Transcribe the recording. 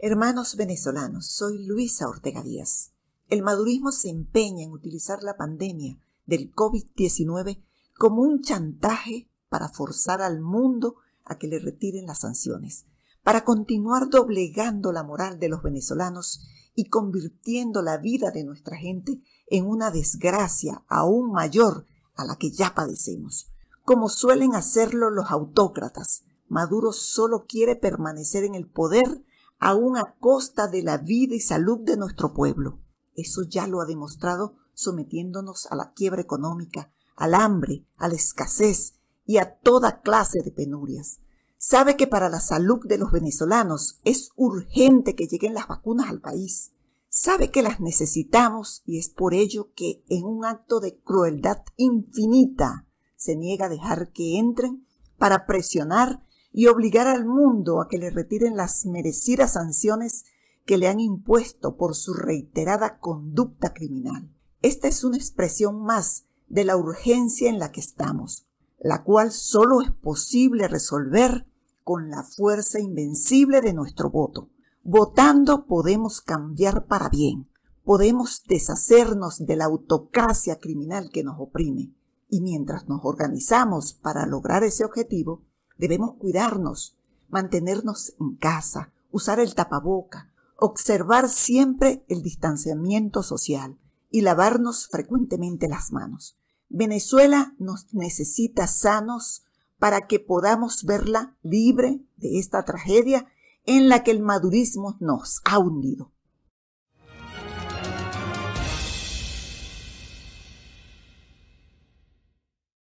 Hermanos venezolanos, soy Luisa Ortega Díaz. El madurismo se empeña en utilizar la pandemia del COVID-19 como un chantaje para forzar al mundo a que le retiren las sanciones, para continuar doblegando la moral de los venezolanos y convirtiendo la vida de nuestra gente en una desgracia aún mayor a la que ya padecemos. Como suelen hacerlo los autócratas, Maduro solo quiere permanecer en el poder aún a costa de la vida y salud de nuestro pueblo. Eso ya lo ha demostrado sometiéndonos a la quiebra económica, al hambre, a la escasez y a toda clase de penurias. Sabe que para la salud de los venezolanos es urgente que lleguen las vacunas al país. Sabe que las necesitamos y es por ello que en un acto de crueldad infinita se niega a dejar que entren para presionar y obligar al mundo a que le retiren las merecidas sanciones que le han impuesto por su reiterada conducta criminal. Esta es una expresión más de la urgencia en la que estamos, la cual solo es posible resolver con la fuerza invencible de nuestro voto. Votando podemos cambiar para bien, podemos deshacernos de la autocracia criminal que nos oprime, y mientras nos organizamos para lograr ese objetivo, Debemos cuidarnos, mantenernos en casa, usar el tapaboca, observar siempre el distanciamiento social y lavarnos frecuentemente las manos. Venezuela nos necesita sanos para que podamos verla libre de esta tragedia en la que el madurismo nos ha hundido.